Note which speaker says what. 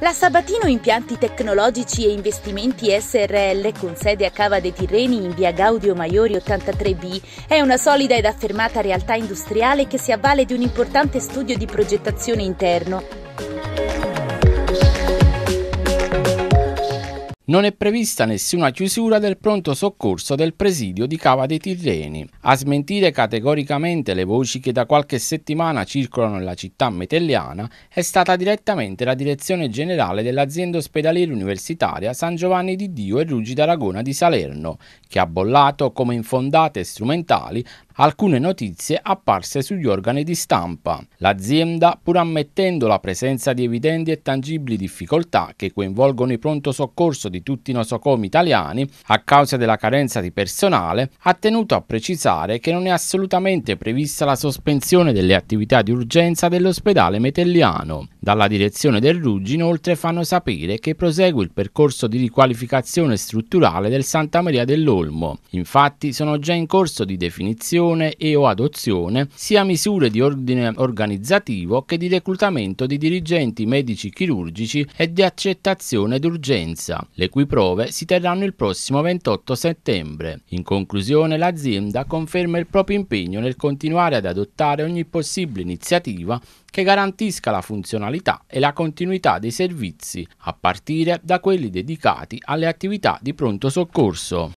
Speaker 1: La Sabatino Impianti Tecnologici e Investimenti SRL, con sede a Cava dei Tirreni in via Gaudio Maiori 83B, è una solida ed affermata realtà industriale che si avvale di un importante studio di progettazione interno,
Speaker 2: Non è prevista nessuna chiusura del pronto soccorso del presidio di Cava dei Tirreni. A smentire categoricamente le voci che da qualche settimana circolano nella città metelliana è stata direttamente la direzione generale dell'azienda ospedaliera universitaria San Giovanni di Dio e Ruggi d'Aragona di Salerno, che ha bollato come infondate e strumentali alcune notizie apparse sugli organi di stampa. L'azienda, pur ammettendo la presenza di evidenti e tangibili difficoltà che coinvolgono il pronto soccorso di tutti i nosocomi italiani a causa della carenza di personale, ha tenuto a precisare che non è assolutamente prevista la sospensione delle attività di urgenza dell'ospedale metelliano. Dalla direzione del Ruggi inoltre fanno sapere che prosegue il percorso di riqualificazione strutturale del Santa Maria dell'Olmo. Infatti sono già in corso di definizione adozione e o adozione, sia misure di ordine organizzativo che di reclutamento di dirigenti medici chirurgici e di accettazione d'urgenza, le cui prove si terranno il prossimo 28 settembre. In conclusione l'azienda conferma il proprio impegno nel continuare ad adottare ogni possibile iniziativa che garantisca la funzionalità e la continuità dei servizi, a partire da quelli dedicati alle attività di pronto soccorso.